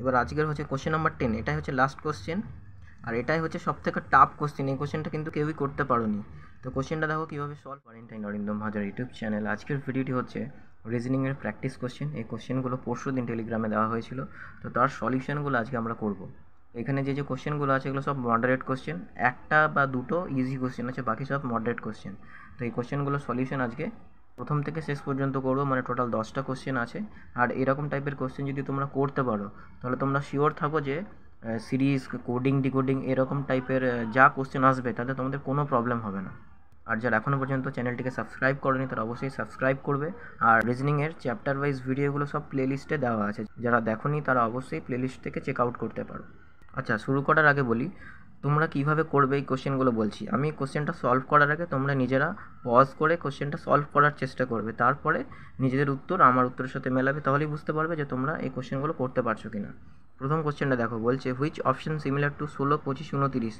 এবার আজকের হচ্ছে কোশ্চেন নাম্বার টেন এটাই হচ্ছে লাস্ট কোশ্চেন আর এটাই হচ্ছে সবথেকে টাফ কোশ্চেন এই কোশ্চেনটা কিন্তু কেউই করতে পারোনি তো কোশ্চেনটা দেখো কীভাবে সলভ করেন তাই অরিন্দম হাজার ইউটিউব চ্যানেল আজকের ভিডিওটি হচ্ছে রিজনিংয়ের প্র্যাকটিস কোশ্চেন এই কোশ্চেনগুলো পরশু দিন টেলিগ্রামে দেওয়া হয়েছিল তো তার সলিউশনগুলো আজকে আমরা করব এখানে যে যে কোশ্চেনগুলো আছে এগুলো সব মডারেট কোশ্চেন একটা বা দুটো ইজি কোশ্চেন আছে বাকি সব মডারেট কোশ্চেন তো এই কোশ্চেনগুলো সলিউশন আজকে প্রথম থেকে শেষ পর্যন্ত করবো মানে টোটাল দশটা কোশ্চেন আছে আর এরকম টাইপের কোশ্চেন যদি তোমরা করতে পারো তাহলে তোমরা শিওর থাকো যে সিরিজ কোডিং ডিকোডিং এরকম টাইপের যা কোশ্চেন আসবে তাতে তোমাদের কোনো প্রবলেম হবে না আর যারা এখনও পর্যন্ত চ্যানেলটিকে সাবস্ক্রাইব করেনি তারা অবশ্যই সাবস্ক্রাইব করবে আর রিজনিংয়ের চ্যাপ্টার ওয়াইজ ভিডিওগুলো সব প্লেলিস্টে দেওয়া আছে যারা দেখনি তারা অবশ্যই প্লেলিস্ট থেকে চেক আউট করতে পারো আচ্ছা শুরু করার আগে বলি তোমরা কিভাবে করবে এই কোশ্চেনগুলো বলছি আমি কোশ্চেনটা সলভ করার আগে তোমরা নিজেরা পজ করে কোশ্চেনটা সলভ করার চেষ্টা করবে তারপরে নিজেদের উত্তর আমার উত্তরের সাথে মেলাবে তাহলেই বুঝতে পারবে যে তোমরা এই কোশ্চেনগুলো করতে পারছো কিনা প্রথম কোশ্চেনটা দেখো বলছে হুইচ অপশন সিমিলার টু ষোলো পঁচিশ উনতিরিশ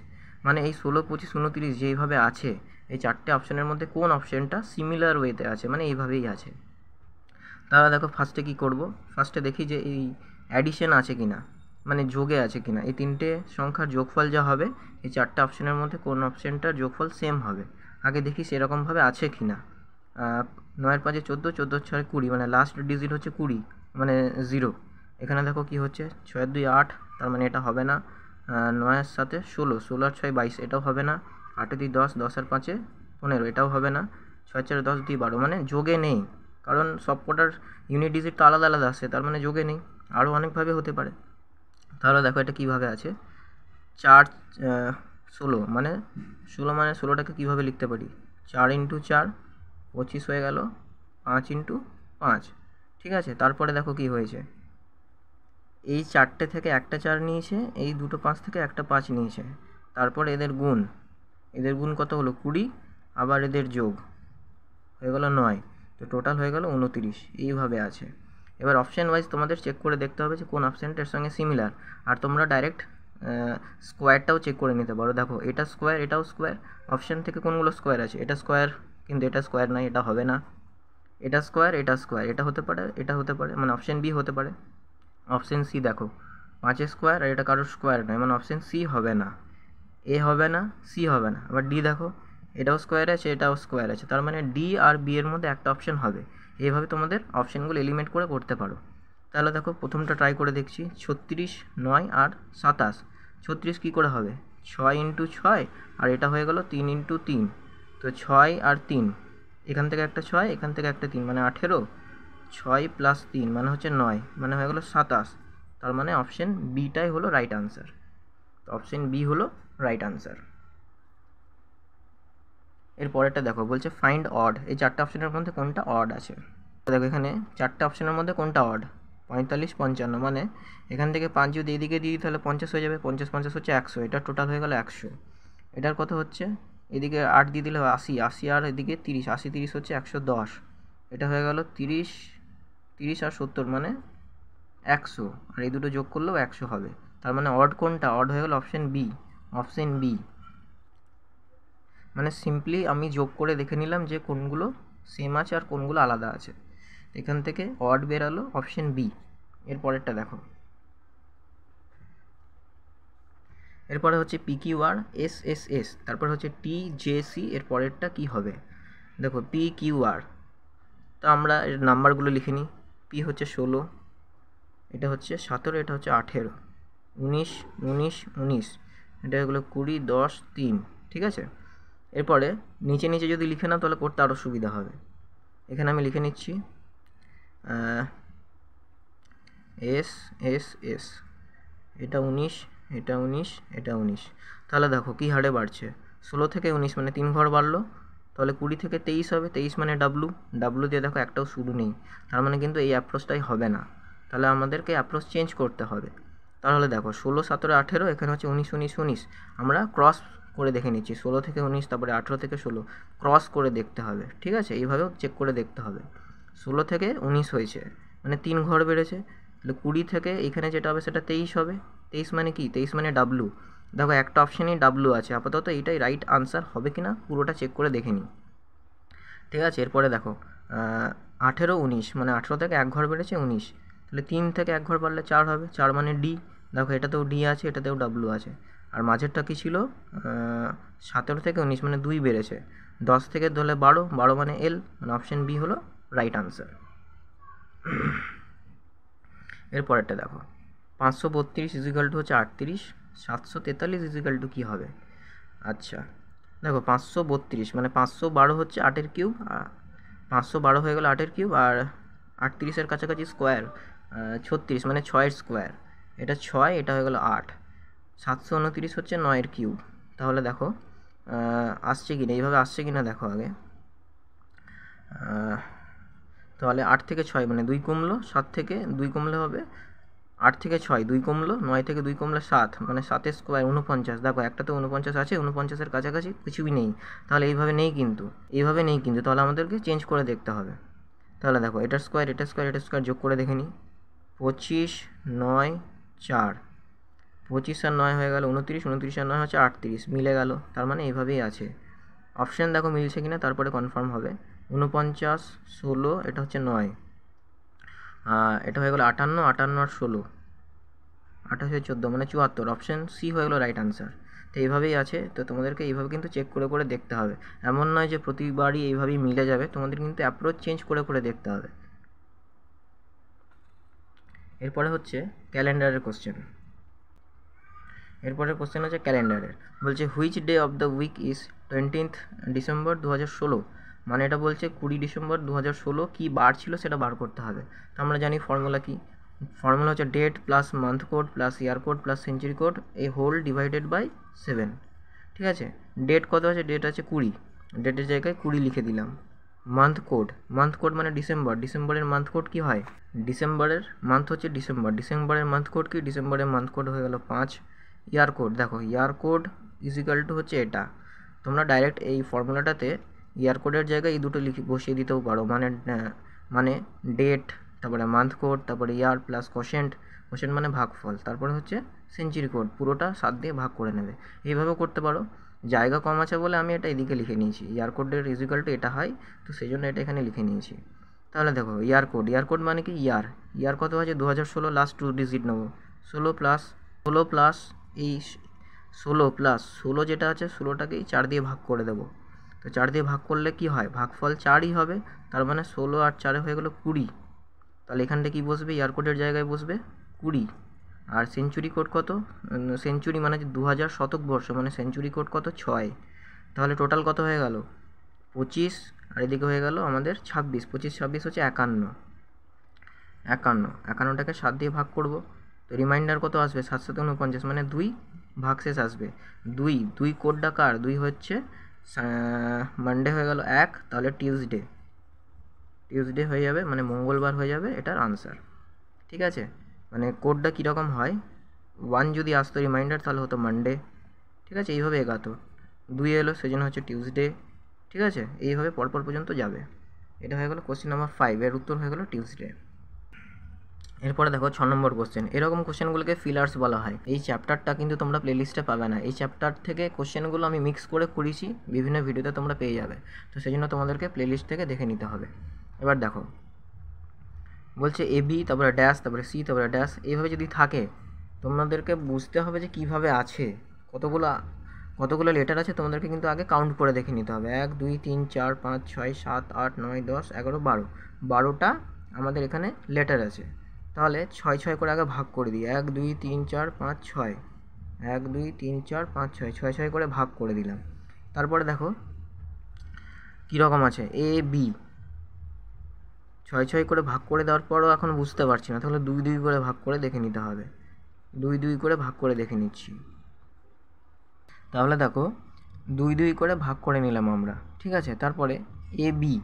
মানে এই ষোলো পঁচিশ উনতিরিশ যেইভাবে আছে এই চারটে অপশনের মধ্যে কোন অপশনটা সিমিলার ওয়েতে আছে মানে এইভাবেই আছে তারা দেখো ফার্স্টে কি করব ফার্স্টে দেখি যে এই অ্যাডিশন আছে কি না মানে যোগে আছে কিনা এই তিনটে সংখ্যার যোগফল যা হবে এই চারটে অপশানের মধ্যে কোন অপশানটার যোগফল সেম হবে আগে দেখি সেরকমভাবে আছে কি না নয়ের পাঁচে চোদ্দো চোদ্দো ছয় কুড়ি মানে লাস্ট ডিজিট হচ্ছে কুড়ি মানে জিরো এখানে দেখো কি হচ্ছে ছয়ের দুই আট তার মানে এটা হবে না নয়ের সাথে ষোলো ষোলো আর ছয় বাইশ এটাও হবে না আটে দুই দশ দশ আর পাঁচে পনেরো এটাও হবে না ছয় চার দশ দুই বারো মানে যোগে নেই কারণ সবকটার ইউনিট ডিজিট তো আলাদা আলাদা আসে তার মানে যোগে নেই আরও অনেকভাবে হতে পারে তাহলে দেখো এটা কীভাবে আছে চার ষোলো মানে ষোলো মানে ষোলোটাকে কীভাবে লিখতে পারি চার ইন্টু চার পঁচিশ হয়ে গেল পাঁচ ইন্টু পাঁচ ঠিক আছে তারপরে দেখো কি হয়েছে এই চারটে থেকে একটা চার নিয়েছে এই দুটো পাঁচ থেকে একটা পাঁচ নিয়েছে তারপরে এদের গুণ এদের গুণ কত হলো কুড়ি আবার এদের যোগ হয়ে গেল নয় তো টোটাল হয়ে গেল উনতিরিশ এইভাবে আছে এবার অপশান ওয়াইজ তোমাদের চেক করে দেখতে হবে যে কোন অপশানটার সঙ্গে সিমিলার আর তোমরা ডাইরেক্ট স্কোয়ারটাও চেক করে নিতে পারো দেখো এটা স্কোয়ার এটাও স্কোয়ার অপশান থেকে কোনগুলো স্কোয়ার আছে এটা স্কোয়ার কিন্তু এটা স্কোয়ার নয় এটা হবে না এটা স্কোয়ার এটা স্কোয়ার এটা হতে পারে এটা হতে পারে মানে অপশান বি হতে পারে অপশান সি দেখো পাঁচে স্কোয়ার আর এটা কারোর স্কোয়ার নয় মানে অপশান সি হবে না এ হবে না সি হবে না আবার ডি দেখো এটাও স্কোয়ার আছে এটাও স্কোয়ার আছে তার মানে ডি আর বি এর মধ্যে একটা অপশান হবে এভাবে তোমাদের অপশানগুলো এলিমেন্ট করে করতে পারো তাহলে দেখো প্রথমটা ট্রাই করে দেখছি ছত্রিশ নয় আর সাতাশ ছত্রিশ কী করে হবে ছয় ইন্টু ছয় আর এটা হয়ে গেল তিন ইন্টু তিন তো ছয় আর তিন এখান থেকে একটা ছয় এখান থেকে একটা তিন মানে আঠেরো ছয় প্লাস তিন মানে হচ্ছে নয় মানে হয়ে গেলো সাতাশ তার মানে অপশান বিটাই হলো রাইট আনসার তো অপশান বি হলো রাইট আনসার এর পরেরটা দেখো বলছে ফাইন্ড অড এই চারটে অপশনের মধ্যে কোনটা অড আছে দেখো এখানে চারটে অপশনের মধ্যে কোনটা অড পঁয়তাল্লিশ পঞ্চান্ন মানে এখান থেকে পাঁচ যদি এদিকে দিয়ে দিই তাহলে পঞ্চাশ হয়ে যাবে পঞ্চাশ পঞ্চাশ হচ্ছে একশো এটা টোটাল হয়ে গেলো একশো এটার কত হচ্ছে এদিকে আট দিয়ে দিলে আশি আশি আর এদিকে তিরিশ আশি তিরিশ হচ্ছে একশো দশ এটা হয়ে গেল তিরিশ তিরিশ আর সত্তর মানে একশো আর এই দুটো যোগ করলেও একশো হবে তার মানে অড কোনটা অড হয়ে গেল অপশান বি অপশান বি মানে সিম্পলি আমি যোগ করে দেখে নিলাম যে কোনগুলো সেম আছে আর কোনগুলো আলাদা আছে এখান থেকে অড বেরালো অপশান বি এর পরেরটা দেখো এরপরে হচ্ছে PQ R S S S তারপরে হচ্ছে টি জে সি এর পরেরটা কী হবে দেখো পি কিউ আর তো আমরা এর নাম্বারগুলো লিখে নিই পি হচ্ছে ষোলো এটা হচ্ছে সতেরো এটা হচ্ছে আঠেরো উনিশ উনিশ উনিশ এটা হলো কুড়ি দশ তিন ঠিক আছে এরপরে নিচে নিচে যদি লিখে নাও তাহলে করতে আরও সুবিধা হবে এখানে আমি লিখে নিচ্ছি এস এস এস এটা উনিশ এটা উনিশ এটা উনিশ তাহলে দেখো কী হারে বাড়ছে ষোলো থেকে উনিশ মানে তিন ঘর বাড়লো তাহলে কুড়ি থেকে তেইশ হবে তেইশ মানে ডাব্লু ডাব্লু দিয়ে দেখো একটাও শুরু নেই তার মানে কিন্তু এই অ্যাপ্রোচটাই হবে না তাহলে আমাদেরকে অ্যাপ্রোচ চেঞ্জ করতে হবে তাহলে দেখো ষোলো সতেরো আঠেরো এখানে হচ্ছে উনিশ উনিশ উনিশ আমরা ক্রস করে দেখে নিচ্ছি ষোলো থেকে উনিশ তারপরে আঠেরো থেকে ষোলো ক্রস করে দেখতে হবে ঠিক আছে এইভাবেও চেক করে দেখতে হবে ষোলো থেকে উনিশ হয়েছে মানে তিন ঘর বেড়েছে তাহলে কুড়ি থেকে এখানে যেটা হবে সেটা তেইশ হবে তেইশ মানে কি তেইশ মানে ডাব্লু দেখো একটা অপশানেই ডাব্লু আছে আপাতত এটাই রাইট আনসার হবে কি না পুরোটা চেক করে দেখে নিই ঠিক আছে এরপরে দেখো আঠেরো উনিশ মানে আঠেরো থেকে এক ঘর বেড়েছে উনিশ তাহলে তিন থেকে এক ঘর বাড়লে চার হবে চার মানে ডি দেখো এটাতেও ডি আছে এটাতেও ডাব্লু আছে আর মাঝেরটা কী ছিল সতেরো থেকে উনিশ মানে দুই বেড়েছে দশ থেকে ধরলে বারো বারো মানে এল মানে অপশান বি হলো রাইট আনসার এরপরেরটা দেখো পাঁচশো বত্রিশ ইজিক্যাল টু হচ্ছে আটত্রিশ সাতশো তেতাল্লিশ ইজিক্যাল টু কী হবে আচ্ছা দেখো পাঁচশো বত্রিশ মানে পাঁচশো বারো হচ্ছে আটের কিউব পাঁচশো বারো হয়ে গেলো আটের কিউব আর আটত্রিশের কাছাকাছি স্কোয়ার ছত্রিশ মানে ছয়ের স্কোয়ার এটা ছয় এটা হয়ে গেলো আট সাতশো উনতিরিশ হচ্ছে নয়ের কিউব তাহলে দেখো আসছে কি না এইভাবে আসছে কি না দেখো আগে তাহলে আট থেকে ছয় মানে দুই কমলো সাত থেকে দুই কমলে হবে আট থেকে ছয় দুই কমলো নয় থেকে দুই কমলে সাত মানে সাতের স্কোয়ার উনপঞ্চাশ দেখো একটাতে উনপঞ্চাশ আছে উনপঞ্চাশের কাছাকাছি কিছুই নেই তাহলে এইভাবে নেই কিন্তু এইভাবে নেই কিন্তু তাহলে আমাদেরকে চেঞ্জ করে দেখতে হবে তাহলে দেখো এটার স্কোয়ার এটা স্কোয়ার এটা স্কোয়ার যোগ করে দেখে নিই পঁচিশ নয় চার পঁচিশ আর নয় হয়ে গেল উনত্রিশ উনত্রিশ আর নয় হচ্ছে আটত্রিশ মিলে গেল তার মানে এভাবেই আছে অপশান দেখো মিলছে কিনা তারপরে কনফার্ম হবে উনপঞ্চাশ ষোলো এটা হচ্ছে নয় এটা হয়ে গেলো আটান্ন আটান্ন আর ষোলো আঠাশে চোদ্দো মানে চুয়াত্তর অপশান সি হয়ে গেলো রাইট আনসার তো এইভাবেই আছে তো তোমাদেরকে এইভাবে কিন্তু চেক করে করে দেখতে হবে এমন নয় যে প্রতিবারই এইভাবেই মিলে যাবে তোমাদের কিন্তু অ্যাপ্রোচ চেঞ্জ করে করে দেখতে হবে এরপরে হচ্ছে ক্যালেন্ডারের কোশ্চেন এরপরে কোশ্চেন হচ্ছে ক্যালেন্ডারের বলছে which day of the week is twentieth December দু হাজার ষোলো মানে এটা বলছে কুড়ি ডিসেম্বর দু হাজার ষোলো কী বার ছিল সেটা বার করতে হবে তো আমরা জানি ফর্মুলা কী ফর্মুলা হচ্ছে date plus month code plus year code plus century code এই হোল ডিভাইডেড বাই সেভেন ঠিক আছে ডেট কত আছে ডেট আছে কুড়ি ডেটের জায়গায় কুড়ি লিখে দিলাম মান্থ কোড মান্থ কোড মানে ডিসেম্বর ডিসেম্বরের মান্থ কোড কী হয় ডিসেম্বরের মান্থ হচ্ছে ডিসেম্বর ডিসেম্বরের মান্থ কোড কি ডিসেম্বরের মান্থ কোড হয়ে গেল পাঁচ ইয়ার কোড দেখো ইয়ার কোড ইজিক্যাল টু হচ্ছে এটা তোমরা ডাইরেক্ট এই ফর্মুলাটাতে ইয়ার কোডের জায়গায় এই দুটো লিখে বসিয়ে দিতেও পারো মানে মানে ডেট তারপরে মান্থ কোড তারপরে ইয়ার প্লাস কোশেন্ট কোশেন্ট মানে ভাগফল তারপরে হচ্ছে সেঞ্চুরি কোড পুরোটা সাত দিয়ে ভাগ করে নেবে এইভাবে করতে পারো জায়গা কম আছে বলে আমি এটা এদিকে লিখে নিয়েছি ইয়ার কোডের ইজিক্যাল টু এটা হয় তো সেই জন্য এটা এখানে লিখে নিয়েছি তাহলে দেখো ইয়ার কোড ইয়ার কোড মানে কি ইয়ার ইয়ার কত আছে দু হাজার ষোলো লাস্ট টু ডিজিট নেবো ষোলো প্লাস ষোলো প্লাস এই ষোলো প্লাস ষোলো যেটা আছে ষোলোটাকেই চার দিয়ে ভাগ করে দেবো তো চার দিয়ে ভাগ করলে কি হয় ভাগফল চারই হবে তার মানে ষোলো আর চারে হয়ে গেলো কুড়ি তাহলে এখানটা কি বসবে এয়ারকোর্টের জায়গায় বসবে কুড়ি আর সেঞ্চুরি কোড কত সেঞ্চুরি মানে দু হাজার শতক বর্ষ মানে সেঞ্চুরি কোড কত ছয় তাহলে টোটাল কত হয়ে গেল পঁচিশ আর এদিকে হয়ে গেল আমাদের ছাব্বিশ পঁচিশ ছাব্বিশ হচ্ছে একান্ন একান্ন একান্নটাকে সাত দিয়ে ভাগ করবো তো রিমাইন্ডার কত আসবে সাতশো উনপঞ্চাশ মানে দুই ভাগ শেষ আসবে দুই দুই কোডটা কার দুই হচ্ছে মানডে হয়ে গেল এক তাহলে টিউসডে টিউসডে হয়ে যাবে মানে মঙ্গলবার হয়ে যাবে এটার আনসার ঠিক আছে মানে কোডটা কীরকম হয় ওয়ান যদি আসতো রিমাইন্ডার তাহলে হতো মানডে ঠিক আছে এইভাবে এগাতো দুই এলো সেজন্য হচ্ছে টিউসডে ঠিক আছে এইভাবে পরপর পর্যন্ত যাবে এটা হয়ে গেলো কোশ্চেন নাম্বার ফাইভ এর উত্তর হয়ে গেলো টিউসডে এরপরে দেখো ছ নম্বর কোশ্চেন এরকম কোশ্চেনগুলোকে ফিলার্স বলা হয় এই চ্যাপ্টারটা কিন্তু তোমরা প্লেলিস্টে পাবে না এই চ্যাপ্টার থেকে কোশ্চেনগুলো আমি মিক্স করে করেছি বিভিন্ন ভিডিওতে তোমরা পেয়ে যাবে তো সেই জন্য তোমাদেরকে প্লেলিস্ট থেকে দেখে নিতে হবে এবার দেখো বলছে এ বি তারপরে ড্যাশ তারপরে সি তারপরে ড্যাশ এইভাবে যদি থাকে তোমাদেরকে বুঝতে হবে যে কীভাবে আছে কতগুলো কতগুলো লেটার আছে তোমাদেরকে কিন্তু আগে কাউন্ট করে দেখে নিতে হবে এক দুই তিন চার পাঁচ ছয় সাত আট নয় দশ এগারো বারো বারোটা আমাদের এখানে লেটার আছে তাহলে ছয় ছয় করে আগে ভাগ করে দিই এক দুই তিন চার পাঁচ ছয় এক দুই তিন চার পাঁচ ছয় ছয় ছয় করে ভাগ করে দিলাম তারপরে দেখো কীরকম আছে এ বি ছয় ছয় করে ভাগ করে দেওয়ার পরও এখন বুঝতে পারছি না তাহলে দুই দুই করে ভাগ করে দেখে নিতে হবে দুই দুই করে ভাগ করে দেখে নিচ্ছি তাহলে দেখো দুই দুই করে ভাগ করে নিলাম আমরা ঠিক আছে তারপরে এ বি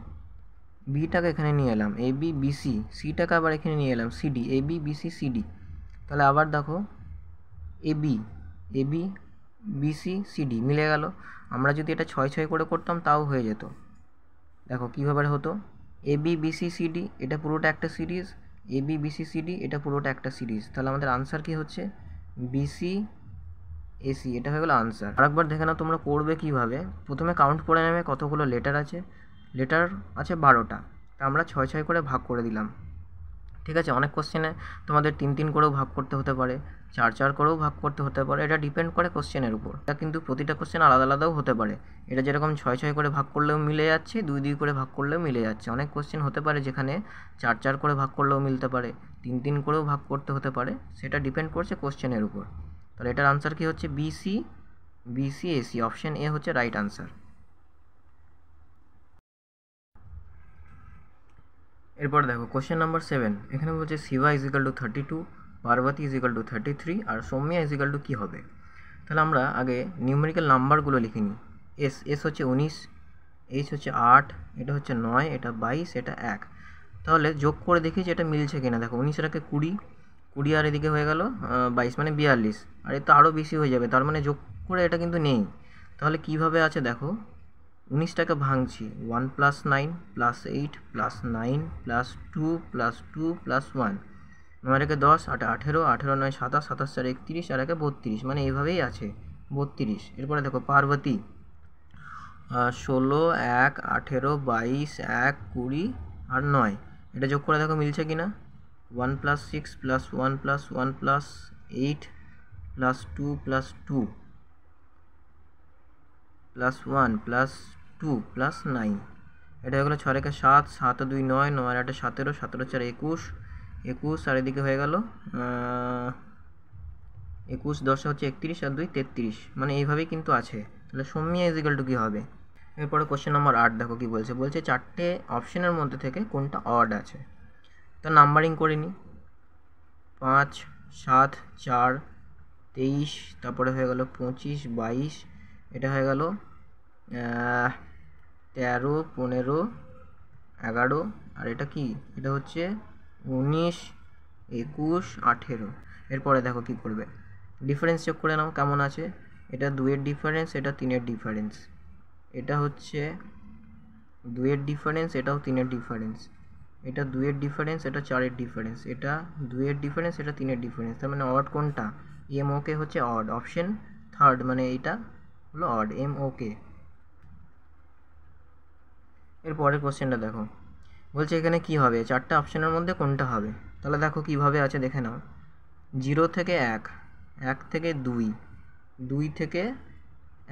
বিটাকে এখানে নিয়ে এলাম এ বি বিসি সিটাকে আবার এখানে নিয়ে এলাম CD A B BC CD তাহলে আবার দেখো A B A B BC CD মিলে গেল আমরা যদি এটা ছয় ছয় করে করতাম তাও হয়ে যেত দেখো কীভাবে হতো এ বি বিসি সিডি এটা পুরোটা একটা series A B BC CD এটা পুরোটা একটা সিরিজ তাহলে আমাদের আনসার কি হচ্ছে বিসি এসি এটা হয়ে গেলো আনসার আরেকবার দেখে নাও তোমরা করবে কিভাবে প্রথমে কাউন্ট করে নেবে কতগুলো লেটার আছে লেটার আছে বারোটা তা আমরা ছয় ছয় করে ভাগ করে দিলাম ঠিক আছে অনেক কোশ্চেনে তোমাদের তিন তিন করেও ভাগ করতে হতে পারে চার চার করেও ভাগ করতে হতে পারে এটা ডিপেন্ড করে কোশ্চেনের উপর এটা কিন্তু প্রতিটা কোশ্চেন আলাদা আলাদাও হতে পারে এটা যেরকম ছয় ছয় করে ভাগ করলেও মিলে যাচ্ছে দুই দুই করে ভাগ করলেও মিলে যাচ্ছে অনেক কোশ্চেন হতে পারে যেখানে চার চার করে ভাগ করলেও মিলতে পারে তিন তিন করেও ভাগ করতে হতে পারে সেটা ডিপেন্ড করছে কোশ্চেনের উপর তাহলে এটার আনসার কী হচ্ছে BC BC AC option A হচ্ছে রাইট আনসার এরপর দেখো কোশ্চেন নাম্বার সেভেন এখানে বলছে Shiva is equal to thirty two Parvati is equal to thirty three আর সৌম্যা ইজিক্যাল টু কী হবে তাহলে আমরা আগে নিউমেরিক্যাল নাম্বারগুলো লিখে নিই এস এস হচ্ছে উনিশ এইচ হচ্ছে আট এটা হচ্ছে নয় এটা বাইশ এটা এক তাহলে যোগ করে দেখি যে এটা মিলছে কিনা দেখো উনিশ এটাকে কুড়ি কুড়ি আর এদিকে হয়ে গেল বাইশ মানে বিয়াল্লিশ আর এ তো আরও বেশি হয়ে যাবে তার মানে যোগ করে এটা কিন্তু নেই তাহলে কিভাবে আছে দেখো উনিশটাকে ভাঙছি one plus nine plus eight plus nine plus two plus two plus one নয় একে দশ আট আঠেরো আঠেরো নয় সাতাশ সাতাশ চার একত্রিশ আর একে বত্রিশ মানে এইভাবেই আছে বত্রিশ এরপরে দেখো পার্বতী ষোলো এক আঠেরো বাইশ এক কুড়ি আর নয় এটা যোগ করে দেখো মিলছে কি না one plus six plus one plus one plus eight plus two plus two plus one plus two plus nine এটা হয়ে গেলো ছয় একে সাত সাত দুই নয় নয় আটে সতেরো সতেরো চার একুশ একুশ আর এদিকে হয়ে গেল একুশ দশে হচ্ছে একত্রিশ আর দুই তেত্রিশ মানে এইভাবেই কিন্তু আছে তাহলে সমিয়া ইজিক্যাল টু কী হবে এরপরে কোশ্চেন নম্বর আট দেখো কী বলছে বলছে চারটে অপশনের মধ্যে থেকে কোনটা অড আছে তা নাম্বারিং করে নিই পাঁচ সাত চার তেইশ তারপরে হয়ে গেল পঁচিশ বাইশ এটা হয়ে গেল তেরো পনেরো এগারো আর এটা কি এটা হচ্ছে উনিশ একুশ আঠেরো এরপরে দেখো কি করবে ডিফারেন্স চেক করে নাও কেমন আছে এটা দুয়ের ডিফারেন্স এটা তিনের ডিফারেন্স এটা হচ্ছে দুয়ের ডিফারেন্স এটাও তিনের ডিফারেন্স এটা দুয়ের ডিফারেন্স এটা চারের ডিফারেন্স এটা দুয়ের ডিফারেন্স এটা তিনের ডিফারেন্স তার মানে অড কোনটা এম e ওকে হচ্ছে অড অপশন থার্ড মানে এইটা লর্ড এম ওকে এরপরের কোশ্চেনটা দেখো বলছে এখানে কি হবে চারটা অপশানের মধ্যে কোনটা হবে তাহলে দেখো কিভাবে আছে দেখে নাও জিরো থেকে এক এক থেকে দুই দুই থেকে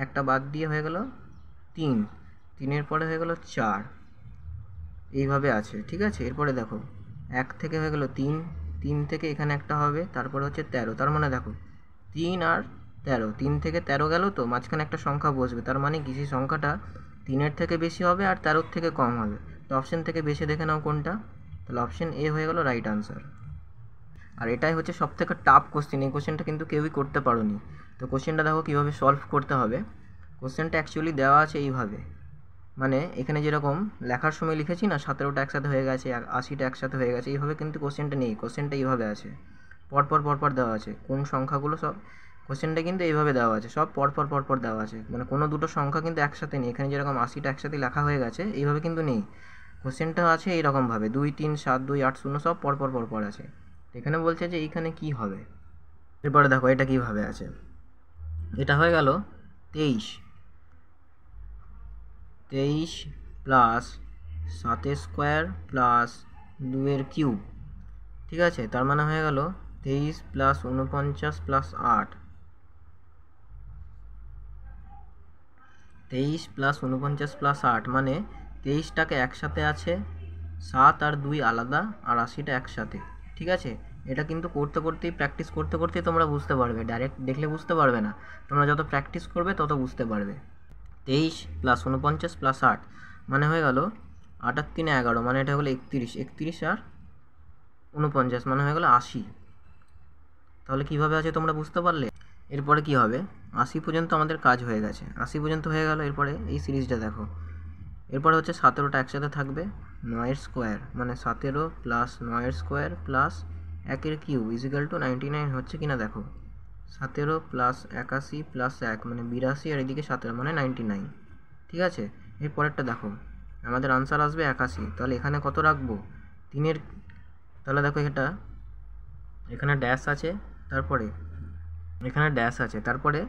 একটা বাদ দিয়ে হয়ে গেল তিন তিনের পরে হয়ে গেল চার এইভাবে আছে ঠিক আছে এরপরে দেখো এক থেকে হয়ে গেল তিন তিন থেকে এখানে একটা হবে তারপরে হচ্ছে তেরো তার মানে দেখো তিন আর তেরো তিন থেকে তেরো গেল তো মাঝখানে একটা সংখ্যা বসবে তার মানে কি সেই সংখ্যাটা তিনের থেকে বেশি হবে আর তেরোর থেকে কম হবে তো অপশন থেকে বেশি দেখে নাও কোনটা তাহলে অপশান এ হয়ে গেল রাইট আনসার আর এটাই হচ্ছে সবথেকে টাফ কোশ্চেন এই কোশ্চেনটা কিন্তু কেউই করতে পারোনি তো কোশ্চেনটা দেখো কীভাবে সলভ করতে হবে কোশ্চেনটা অ্যাকচুয়ালি দেওয়া আছে এইভাবে মানে এখানে যেরকম লেখার সময় লিখেছি না সতেরোটা একসাথে হয়ে গেছে আশিটা একসাথে হয়ে গেছে এইভাবে কিন্তু কোশ্চেনটা নেই কোশ্চেনটা এইভাবে আছে পরপর পরপর দেওয়া আছে কোন সংখ্যাগুলো সব কোশ্চেনটা কিন্তু এইভাবে দেওয়া আছে সব পরপর পরপর দেওয়া আছে মানে কোনো দুটো সংখ্যা কিন্তু একসাথে নেই এখানে যেরকম আশিটা একসাথে লেখা হয়ে গেছে এইভাবে কিন্তু নেই কোশ্চেনটা আছে এইরকমভাবে দুই তিন সাত দুই আট শূন্য সব পরপর পরপর আছে এখানে বলছে যে এইখানে কি হবে এরপরে দেখো এটা কীভাবে আছে এটা হয়ে গেল তেইশ তেইশ প্লাস সাতের স্কোয়ার প্লাস দুয়ের কিউব ঠিক আছে তার মানে হয়ে গেল তেইশ প্লাস উনপঞ্চাশ প্লাস আট তেইশ প্লাস উনপঞ্চাশ প্লাস আট মানে তেইশটাকে একসাথে আছে সাত আর দুই আলাদা আর আশিটা একসাথে ঠিক আছে এটা কিন্তু করতে করতেই প্র্যাকটিস করতে করতেই তোমরা বুঝতে পারবে ডাইরেক্ট দেখলে বুঝতে পারবে না তোমরা যত প্র্যাকটিস করবে তত বুঝতে পারবে তেইশ প্লাস উনপঞ্চাশ প্লাস আট মানে হয়ে গেল আটার তিনে এগারো মানে এটা হলো একত্রিশ একত্রিশ আর উনপঞ্চাশ মানে হয়ে গেলো আশি তাহলে কীভাবে আছে তোমরা বুঝতে পারলে এরপরে কি হবে আশি পর্যন্ত আমাদের কাজ হয়ে গেছে আশি পর্যন্ত হয়ে গেল এরপরে এই সিরিজটা দেখো এরপরে হচ্ছে সতেরোটা একসাথে থাকবে নয়ের স্কোয়ার মানে সতেরো প্লাস নয়ের স্কোয়ার প্লাস একের cube is equal to ninety nine হচ্ছে কি না দেখো সতেরো প্লাস একাশি প্লাস এক মানে বিরাশি আর এদিকে সতেরো মানে নাইনটি নাইন ঠিক আছে এরপরেরটা দেখো আমাদের আনসার আসবে একাশি তাহলে এখানে কত রাখবো তিনের তাহলে দেখো এটা এখানে ড্যাশ আছে তারপরে এখানে ড্যাশ আছে তারপরে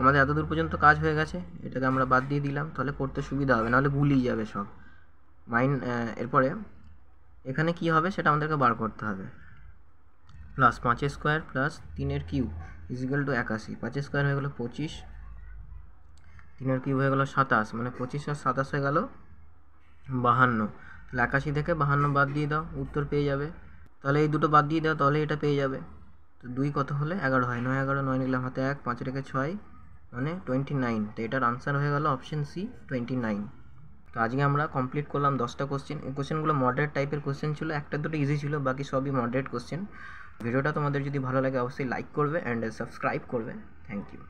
আমাদের এতদূর পর্যন্ত কাজ হয়ে গেছে এটাকে আমরা বাদ দিয়ে দিলাম তাহলে পড়তে সুবিধা হবে নাহলে ভুলেই যাবে সব মাইন এরপরে এখানে কি হবে সেটা আমাদেরকে বার করতে হবে প্লাস পাঁচ স্কোয়ার প্লাস তিনের কিউ ইজিক্যাল টু একাশি পাঁচ স্কোয়ার হয়ে গেলো পঁচিশ তিনের কিউ হয়ে গেলো সাতাশ মানে পঁচিশ আর সাতাশ হয়ে গেল বাহান্ন তাহলে একাশি থেকে বাহান্ন বাদ দিয়ে দাও উত্তর পেয়ে যাবে তাহলে এই দুটো বাদ দিয়ে দাও তাহলে এটা পেয়ে যাবে তো দুই কত হলে এগারো হয় নয় এগারো নয় নিলাম হাতে এক পাঁচ রেখে ছয় মানে টোয়েন্টি নাইন তো এটার আনসার হয়ে গেল অপশন সি টোয়েন্টি নাইন তো আজকে আমরা কমপ্লিট করলাম দশটা কোশ্চেন এই কোশ্চেনগুলো মডারেট টাইপের কোশ্চেন ছিল একটা দুটো ইজি ছিল বাকি সবই মডারেট কোশ্চেন ভিডিওটা তোমাদের যদি ভালো লাগে অবশ্যই লাইক করবে অ্যান্ড সাবস্ক্রাইব করবে থ্যাংক ইউ